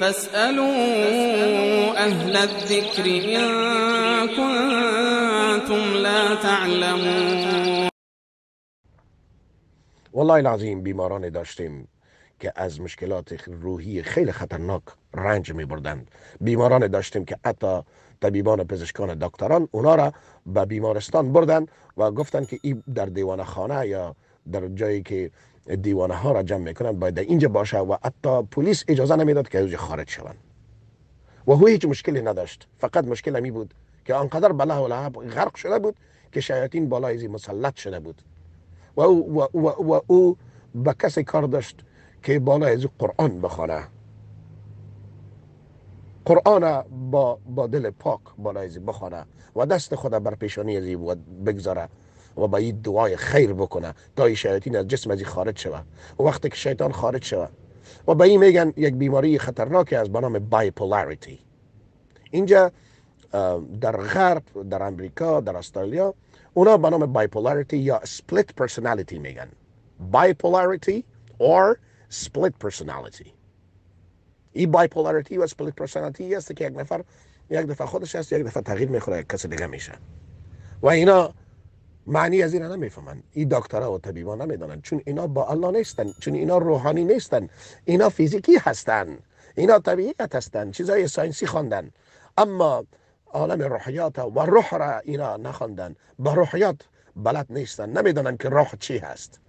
فاسألوا أهل الذكر إن كنتم لا تعلمون والله العظيم بیماران داشتیم که از مشکلات روحی خیلی خطرناک رنج می بردند بیماران داشتیم که حتی طبیبان پزشکان دکتران اونا را به بیمارستان بردن و گفتن که این در دیوان خانه یا در جایی که دیوانه ها را جمع میکنند باید اینجا باشه و حتی پلیس اجازه نمیداد که از خارج شوند و هو هیچ مشکلی نداشت فقط مشکل می بود که آنقدر به و لعب غرق شده بود که شیاطین بالای زی مسلط شده بود و او, و, و, و او به کسی کار داشت که بالای از قرآن بخوانه قرآن با, با دل پاک بالای زی و دست خود بر پیشانی زی بگذاره و با این دعای خیر بکنه تا شیاطین از جسم از خارج شوه و وقتی که شیطان خارج شوه و به این میگن یک بیماری خطرناکی از به نام بایپولاریتی اینجا در غرب در امریکا در استرالیا اونا به نام بایپولاریتی یا سپلیت پرسنالیتی میگن بایپولاریتی or split personality این بایپولاریتی و سپلیت پرسنالیتی است که یک نفر یک دفعه خودش است یک دفعه تغییر میخوره یک کس دیگه میشه و اینا معنی از این نمیفهمن این دکترا و طبیبا نمیدانن چون اینا با الله نیستن چون اینا روحانی نیستن اینا فیزیکی هستن اینا طبیعت هستن چیزای ساینسی خواندن اما عالم روحیات و روح را اینا نخواندن با روحیات بلد نیستن نمیدانن که روح چی هست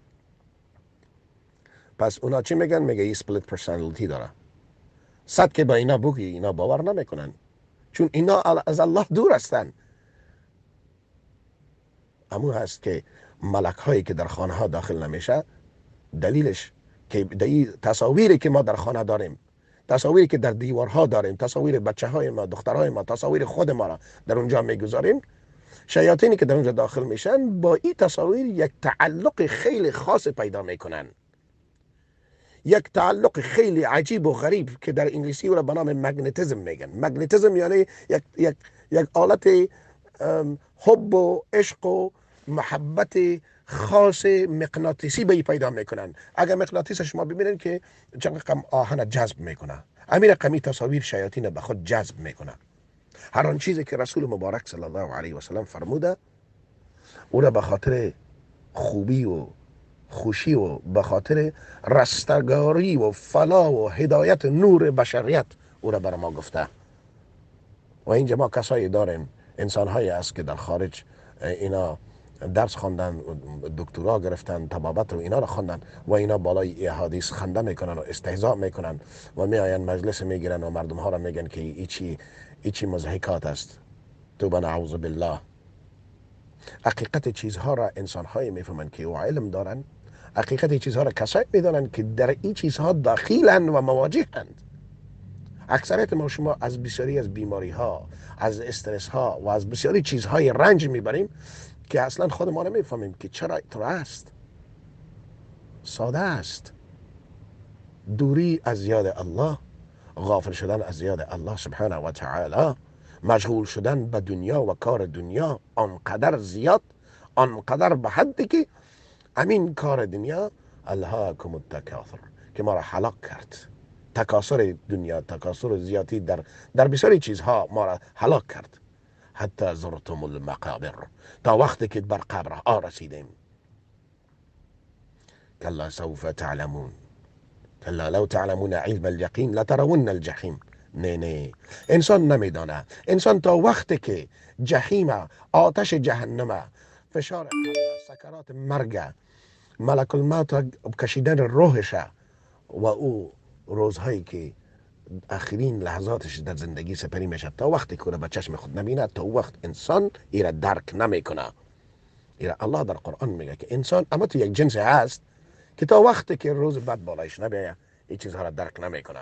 پس اونا چی میگن میگه این سپلیت پرسنالتی داره صد که با اینا بگی اینا باور نمیکنن چون اینا از الله دور هستن امون هست که ملک هایی که در خانه ها داخل نمیشه دلیلش که دلیل تصاویری که ما در خانه داریم تصاویری که در دیوارها داریم تصاویر بچه های ما دخترهای ما تصاویر خود ما را در اونجا میگذاریم شیاطینی که در اونجا داخل میشن با این تصاویر یک تعلق خیلی خاص پیدا میکنن یک تعلق خیلی عجیب و غریب که در انگلیسی را به نام مگنتیزم میگن مگنتیزم یعنی یک یک یک حب و عشق و محبت خاص مقناطیسی به پیدا میکنن اگر مغناطیس شما ببینن که چند قم آهن جذب میکنه امیر رقمی تصاویر شیاطین به خود جذب میکنه هر آن چیزی که رسول مبارک صلی الله علیه و سلم فرموده او را به خاطر خوبی و خوشی و به خاطر رستگاری و فلا و هدایت نور بشریت او را بر ما گفته و اینجا ما کسایی داریم انسان هایی است که در خارج اینا درس خواندن دکترا گرفتن تبابت رو اینا رو خواندن و اینا بالای احادیث خنده میکنن و استهزاء میکنن و میآین مجلس میگیرن و مردم ها رو میگن که ای چی ای چی مزهکات است تو بنا اعوذ بالله حقیقت چیزها را انسان های میفهمند که او علم دارن حقیقت چیزها را کسایی میدانند که در این چیزها داخلند و مواجهند اکثریت ما شما از بسیاری از بیماری ها از استرس ها و از بسیاری چیزهای رنج میبریم که اصلا خود ما نمیفهمیم که چرا اینطور است ساده است دوری از یاد الله غافل شدن از یاد الله سبحانه و تعالی مشغول شدن به دنیا و کار دنیا آنقدر زیاد آنقدر به حدی که امین کار دنیا الهاکم التکاثر که ما را حلق کرد تکاسر دنیا تکاسر زیادی در در بسیاری چیزها ما را هلاک کرد حتی زرتم المقابر تا وقتی که بر قبرها رسیدیم کلا سوف تعلمون کلا لو تعلمون علم الیقین لترون الجحیم نه نه انسان نمیدانه انسان تا وقتی که جحیم آتش جهنم فشار سکرات مرگ ملک الموت کشیدن روحش و او روزهایی که آخرین لحظاتش در زندگی سپری میشه تا وقتی که به چشم خود نبینه تا وقت انسان را درک نمیکنه را الله در قرآن میگه که انسان اما تو یک جنس هست که تا وقتی که روز بعد بالایش نبیه این چیزها را درک نمیکنه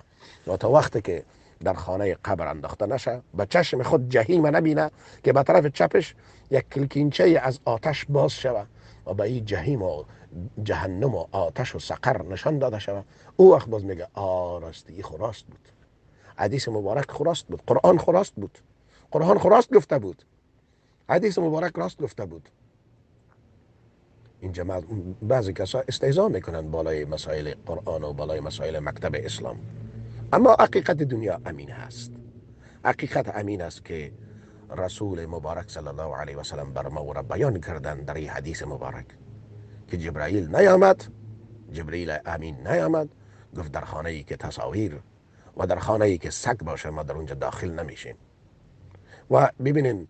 و تا وقتی که در خانه قبر انداخته نشه به چشم خود جهیم نبینه که به طرف چپش یک کلکینچه از آتش باز شود و به این جهیم و جهنم و آتش و سقر نشان داده شود او وقت باز میگه آراستی ای خراست بود حدیث مبارک خراست بود قرآن خراست بود قرآن خراست گفته بود حدیث مبارک راست گفته بود اینجا بعضی کسا استعزا میکنند بالای مسائل قرآن و بالای مسائل مکتب اسلام اما حقیقت دنیا امین هست حقیقت امین است که رسول مبارک صلی الله علیه و سلم بر ما و را بیان کردند در این حدیث مبارک که جبرائیل نیامد جبرائیل امین نیامد گفت در خانه ای که تصاویر و در خانه ای که سگ باشه ما در اونجا داخل نمیشیم و ببینین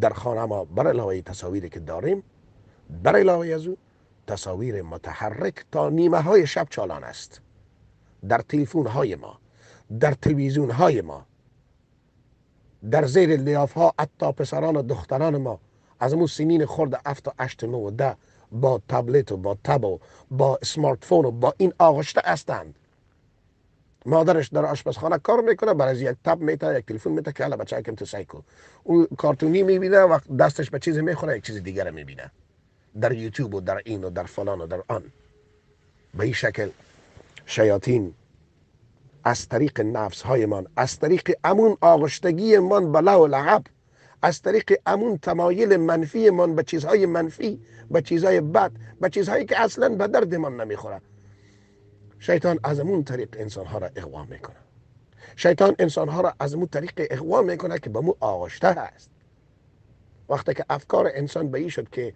در خانه ما بر علاوه تصاویری که داریم بر علاوه از او تصاویر متحرک تا نیمه های شب چالان است در تلفن های ما در تلویزیون های ما در زیر لیاف ها حتی پسران و دختران ما از اون سنین خورد تا و تا نو و ده با تبلت و با تب و با سمارت فون و با این آغشته هستند مادرش در آشپزخانه کار میکنه برای یک تب میتا یک تلفن میتا که حالا بچه کم تو سایکو. او اون کارتونی میبینه و دستش به چیزی میخوره یک چیز دیگر میبینه در یوتیوب و در این و در فلان و در آن به این شکل شیاطین از طریق نفس هایمان از طریق امون آغشتگی من بلا و لعب از طریق امون تمایل منفی من به چیزهای منفی به چیزهای بد به چیزهایی که اصلا به درد من نمیخوره شیطان ازمون امون طریق ها را اغوا میکنه شیطان ها را از امون طریق اغوا میکنه که به مو آغشته است وقتی که افکار انسان به شد که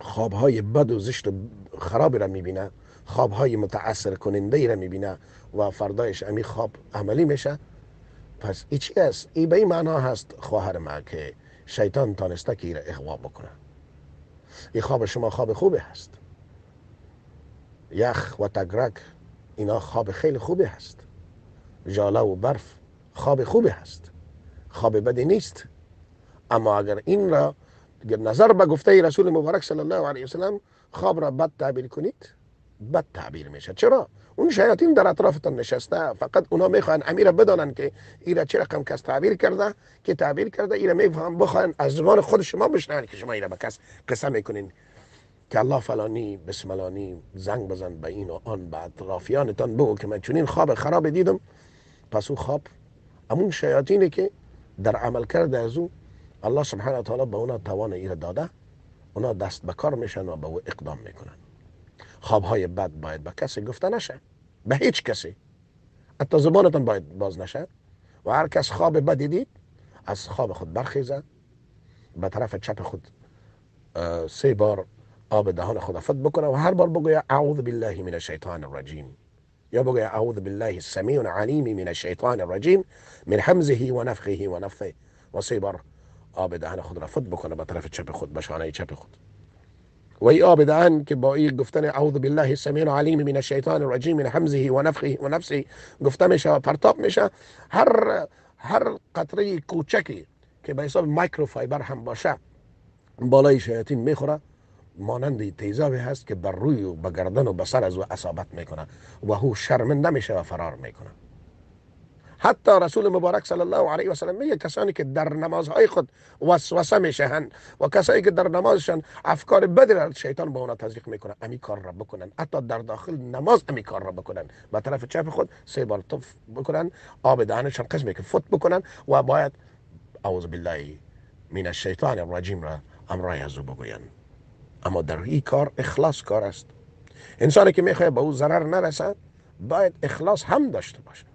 خوابهای بد و زشت و خرابی را میبینه خوابهای متاثر کننده ای را میبینه و فردایش امی خواب عملی میشه پس ای چی است ای به این معنا هست خواهر ما که شیطان تانسته که ای را اغوا بکنه ای خواب شما خواب خوبه هست یخ و تگرک اینا خواب خیلی خوبه هست جاله و برف خواب خوبی هست خواب بدی نیست اما اگر این را نظر به گفته رسول مبارک صلی الله علیه وسلم خواب را بد تعبیر کنید بد تعبیر میشه چرا اون شیاطین در اطرافتان نشسته فقط اونا میخوان امیر بدانن که ایرا چه رقم کس تعبیر کرده که تعبیر کرده ایرا میفهم بخوان از زبان خود شما بشنون که شما ایرا به کس قصه میکنین که الله فلانی بسملانی زنگ بزن به این و آن به اطرافیانتان بگو که من چنین خواب خراب دیدم پس او خواب همون شیاطینه که در عمل کرده از او الله سبحانه و تعالی به اونا توان ایره داده اونا دست به کار میشن و به او اقدام میکنن خواب های بد باید به کسی گفته نشه behýč kesi. A to باید باز boznašet. و هر کس خواب بدی دید از خواب خود برخیزد به طرف چپ خود آه، سه بار آب دهان خود فت بکنه و هر بار بگوید اعوذ بالله من الشیطان الرجیم یا بگوید اعوذ بالله السمیع العلیم من الشیطان الرجیم من حمزه و نفخه و نفثه و سه بار آب دهان خود را فت بکنه به طرف چپ خود به شانه چپ خود و وی آبدان که با این گفتن اعوذ بالله سمین علیم من الشیطان الرجیم من حمزه و نفخه و نفسه گفته میشه پرتاب میشه هر هر قطره کوچکی که به حساب مایکروفایبر هم باشه بالای شیاطین میخوره مانند تیزابی هست که بر روی و به گردن و به سر از او اصابت میکنه و هو شرمنده میشه و فرار میکنه حتی رسول مبارک صلی الله علیه و سلم میگه کسانی که در نمازهای خود وسوسه میشهند و کسایی که در نمازشان افکار بد شیطان با اونا تزریق میکنه امی کار را بکنن حتی در داخل نماز امی کار را بکنن به طرف چپ خود سه بار بکنن آب دهنشان قسمی که فوت بکنن و باید اعوذ بالله من الشیطان الرجیم را امرای از او اما در این کار اخلاص کار است انسانی که میخواد به او ضرر نرسد باید اخلاص هم داشته باشه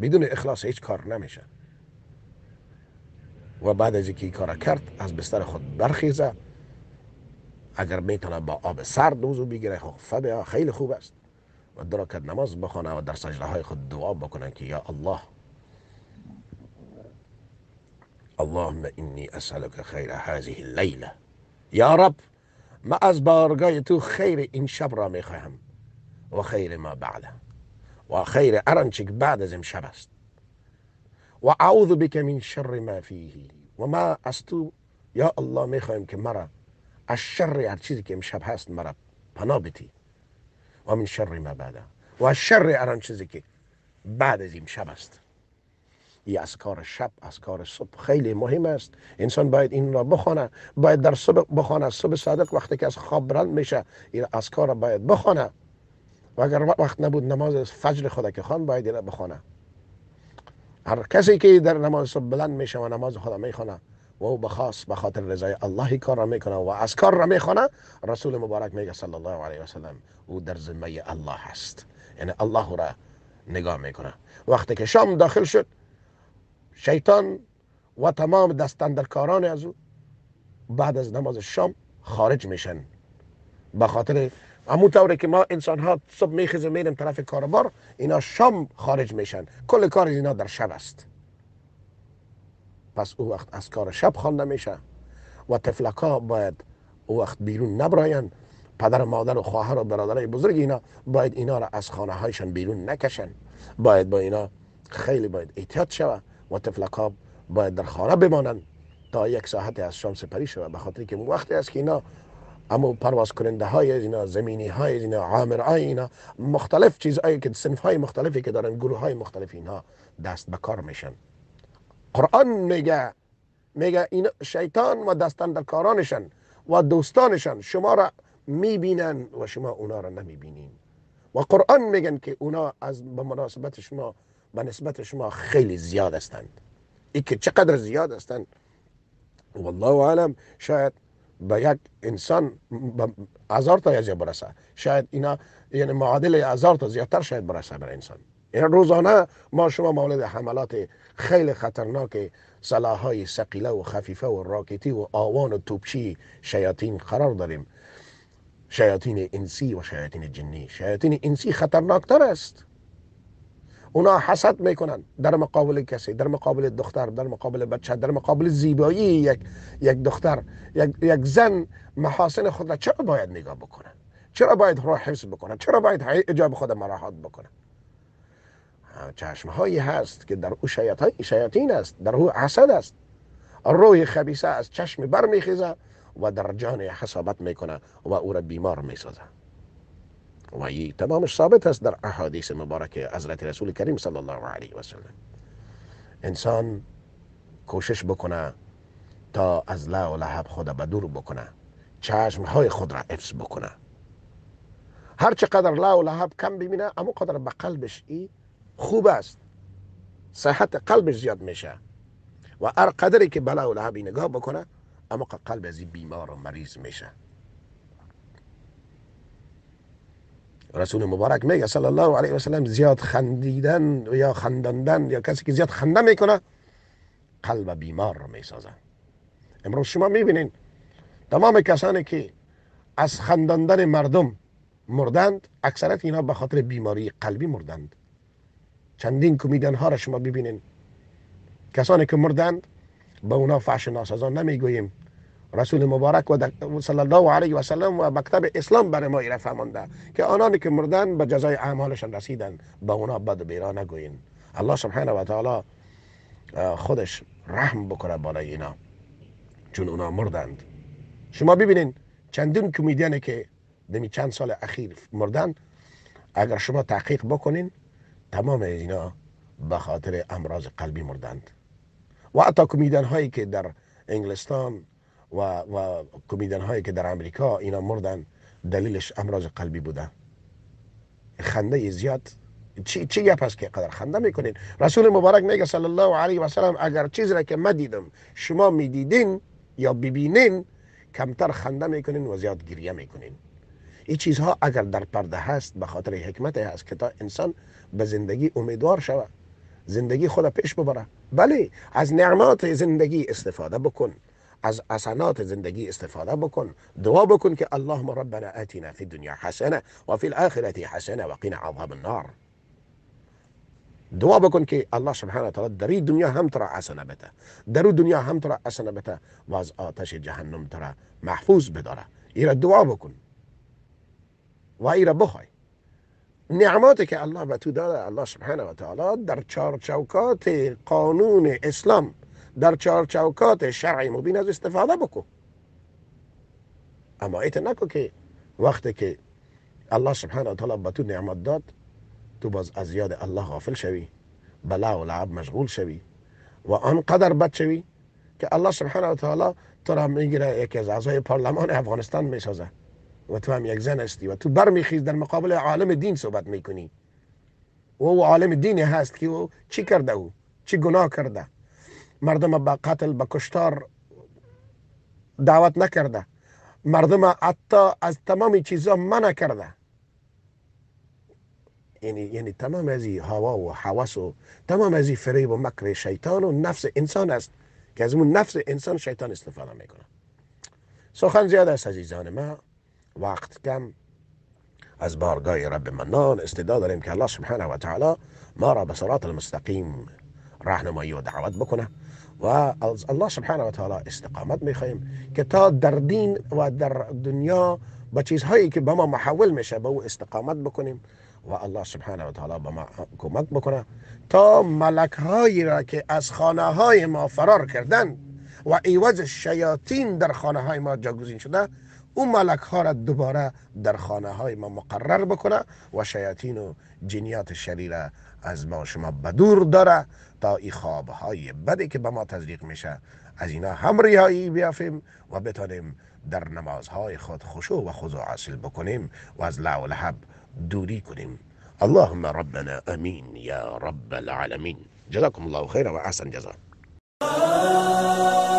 بدون اخلاص هیچ کار نمیشه و بعد از اینکه کار کرد از بستر خود برخیزه اگر میتونه با آب سرد وضو بگیره خب خیلی خوب است و در نماز بخونه و در سجده های خود دعا بکنه که یا الله اللهم اینی اسألك خیر هذه اللیله یا رب ما از بارگاه تو خیر این شب را میخواهم و خیر ما بعده و خیر آنچه بعد از امشب است و اعوذ بک من شر ما فیه و ما از تو یا الله میخوایم که مرا از شر هر چیزی که امشب هست مرا پناه بتی و من شر ما بعده و از شر چیزی که بعد از امشب است ای از کار شب از کار صبح خیلی مهم است انسان باید این را بخونه باید در صبح بخونه صبح صادق وقتی که از خواب بلند میشه این از کار باید بخونه و اگر وقت نبود نماز فجر خدا که خوان باید اینا بخونه هر کسی که در نماز صبح بلند میشه و نماز خدا میخونه و او بخاص به خاطر رضای الله کار را میکنه و از کار را میخونه رسول مبارک میگه صلی الله علیه و سلم او در ذمه الله هست یعنی الله را نگاه میکنه وقتی که شام داخل شد شیطان و تمام دستندرکاران از او بعد از نماز شام خارج میشن به خاطر همون طوری که ما انسان ها صبح و میریم طرف کاربار اینا شام خارج میشن کل کار اینا در شب است پس او وقت از کار شب خوانده میشه و ها باید او وقت بیرون نبراین پدر مادر و خواهر و برادرای بزرگ اینا باید اینا را از خانه هایشان بیرون نکشن باید با اینا خیلی باید احتیاط شوه و ها باید در خانه بمانند تا یک ساعت از شام سپری شود به خاطر که وقتی است که اینا اما پرواز کننده های اینا زمینی های اینا عامر های اینا مختلف چیزهایی که سنف های مختلفی که دارن گروه های مختلف اینها دست به کار میشن قرآن میگه میگه این شیطان و دستندرکارانشن و دوستانشان شما را میبینن و شما اونا را نمیبینین و قرآن میگن که اونا از به مناسبت شما به نسبت شما خیلی زیاد هستند ای که چقدر زیاد هستند والله عالم شاید به یک انسان هزار تا یا برسه شاید اینا یعنی معادل هزار تا زیادتر شاید برسه برای انسان این یعنی روزانه ما شما مولد حملات خیلی خطرناک سلاحهای سقیله و خفیفه و راکتی و آوان و توپچی شیاطین قرار داریم شیاطین انسی و شیاطین جنی شیاطین انسی خطرناکتر است اونا حسد میکنن در مقابل کسی در مقابل دختر در مقابل بچه در مقابل زیبایی یک یک دختر یک, یک زن محاسن خود را چرا باید نگاه بکنن چرا باید را حفظ بکنن چرا باید اجاب خود مراحت بکنن چشم هایی هست که در او شیاطین است در او حسد است روی خبیسه از چشم برمیخیزه و در جان حسابت میکنه و او را بیمار میسازه وایی تمامش ثابت هست در احادیث مبارک حضرت رسول کریم صلی الله علیه و سلم انسان کوشش بکنه تا از لا و لحب خود به بکنه چشم های خود را افس بکنه هر چقدر لا و لحب کم ببینه اما قدر به قلبش ای خوب است صحت قلبش زیاد میشه و هر قدری که بلا و لحب نگاه بکنه اما قلب از بیمار و مریض میشه رسول مبارک میگه صلی الله علیه و زیاد خندیدن یا خنداندن یا کسی که زیاد خنده میکنه قلب بیمار رو میسازن امروز شما میبینین تمام کسانی که از خنداندن مردم مردند اکثرت اینا به خاطر بیماری قلبی مردند چندین کمیدن ها را شما ببینین کسانی که مردند به اونا فحش ناسازان نمیگوییم رسول مبارک و صلی الله علیه و سلم و مکتب اسلام بر ما ایره فهمانده که آنانی که مردن به جزای اعمالشان رسیدن با اونا بد بیرا نگوین الله سبحانه و تعالی خودش رحم بکنه بالای اینا چون اونا مردند شما ببینین چندین کمدین که دمی چند سال اخیر مردن اگر شما تحقیق بکنین تمام اینا به خاطر امراض قلبی مردند و حتی کمیدن هایی که در انگلستان و, و کمیدن هایی که در امریکا اینا مردن دلیلش امراض قلبی بوده خنده زیاد چی چی گپ که قدر خنده میکنین رسول مبارک میگه صلی الله علیه و سلم اگر چیزی را که ما دیدم شما میدیدین یا ببینین کمتر خنده میکنین و زیاد گریه میکنین این چیزها اگر در پرده هست به خاطر حکمت هست که تا انسان به زندگی امیدوار شود زندگی خود پیش ببره بله از نعمات زندگی استفاده بکن از حسنات زندگی استفاده بکن دعا بکن که اللهم ربنا آتینا فی الدنیا حسنه و فی الاخره حسنه و قنا عذاب النار دعا بکن که الله سبحانه و تعالی در دنیا هم ترا حسنه بده در دنیا هم ترا حسنه بده و از آتش جهنم ترا محفوظ بداره ایره دعا بکن و ایره بخوای نعماتی که الله به تو داده الله سبحانه و تعالی در چهار قانون اسلام در چهار چوکات شرع مبین از استفاده بکو اما ایت نکو که وقتی که الله سبحانه و تعالی به تو نعمت داد تو باز از یاد الله غافل شوی بلا و لعب مشغول شوی و آنقدر بد شوی که الله سبحانه و تعالی تو را میگیره یکی از اعضای پارلمان افغانستان میسازه و تو هم یک زن هستی و تو برمیخیز در مقابل عالم دین صحبت میکنی و او عالم دین هست که او چی کرده او چی گناه کرده مردم با قتل به کشتار دعوت نکرده مردم حتی از تمام چیزا منع کرده یعنی یعنی تمام از این هوا و حواس و تمام از این فریب و مکر شیطان و نفس انسان است که از اون نفس انسان شیطان استفاده میکنه سخن زیاد است عزیزان ما وقت کم از بارگاه رب منان استدعا داریم که الله سبحانه و تعالی ما را به صراط المستقیم راهنمایی و دعوت بکنه و از الله سبحانه و تعالی استقامت خواهیم که تا در دین و در دنیا با چیزهایی که به ما محول میشه به او استقامت بکنیم و الله سبحانه و تعالی به ما کمک بکنه تا ملک هایی را که از خانه های ما فرار کردند و ایواز شیاطین در خانه های ما جاگزین شده او ملک ها را دوباره در خانه های ما مقرر بکنه و شیاطین و جنیات شریره از ما شما بدور داره تا ای خواب های بدی که به ما تزریق میشه از اینا هم ریایی بیافیم و بتانیم در نمازهای خود خشوع و خضوع حاصل بکنیم و از لع و لحب دوری کنیم اللهم ربنا امین یا رب العالمین جزاکم الله خیرا جزا جزاء